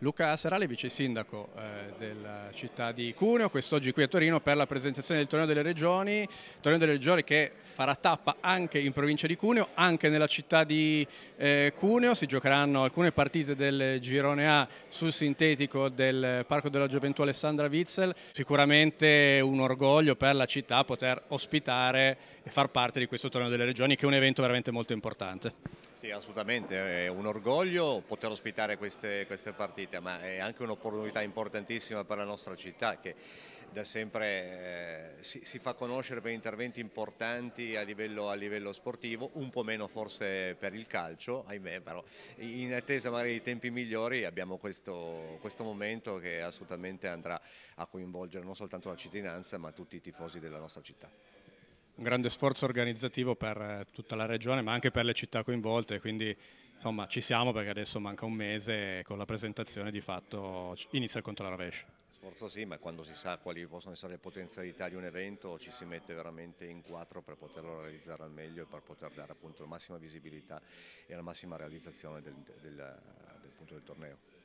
Luca Sarale, vice sindaco eh, della città di Cuneo, quest'oggi qui a Torino per la presentazione del Torneo delle Regioni, Torneo delle Regioni che farà tappa anche in provincia di Cuneo, anche nella città di eh, Cuneo, si giocheranno alcune partite del girone A sul sintetico del Parco della Gioventù Alessandra Witzel, sicuramente un orgoglio per la città poter ospitare e far parte di questo Torneo delle Regioni che è un evento veramente molto importante. Sì, assolutamente, è un orgoglio poter ospitare queste, queste partite, ma è anche un'opportunità importantissima per la nostra città che da sempre eh, si, si, fa conoscere per interventi importanti a livello, a livello, sportivo, un po' meno forse per il calcio, ahimè, però in attesa magari dei tempi migliori abbiamo questo, questo momento che assolutamente andrà a coinvolgere non soltanto la cittadinanza ma tutti i tifosi della nostra città un grande sforzo organizzativo per eh, tutta la regione ma anche per le città coinvolte, quindi insomma ci siamo perché adesso manca un mese e con la presentazione di fatto inizia il conto alla rovescia. Sforzo sì, ma quando si sa quali possono essere le potenzialità di un evento ci si mette veramente in quattro per poterlo realizzare al meglio e per poter dare appunto la massima visibilità e la massima realizzazione del, del, del, del torneo.